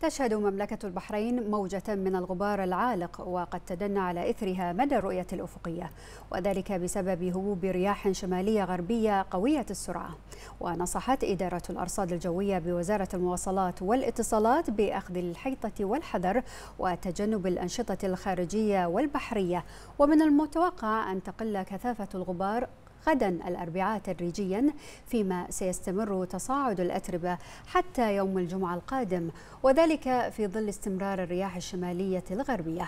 تشهد مملكة البحرين موجة من الغبار العالق وقد تدنى على إثرها مدى الرؤية الأفقية وذلك بسبب هبوب رياح شمالية غربية قوية السرعة ونصحت إدارة الأرصاد الجوية بوزارة المواصلات والاتصالات بأخذ الحيطة والحذر وتجنب الأنشطة الخارجية والبحرية ومن المتوقع أن تقل كثافة الغبار غدا الأربعاء تدريجيا فيما سيستمر تصاعد الأتربة حتى يوم الجمعة القادم وذلك في ظل استمرار الرياح الشمالية الغربية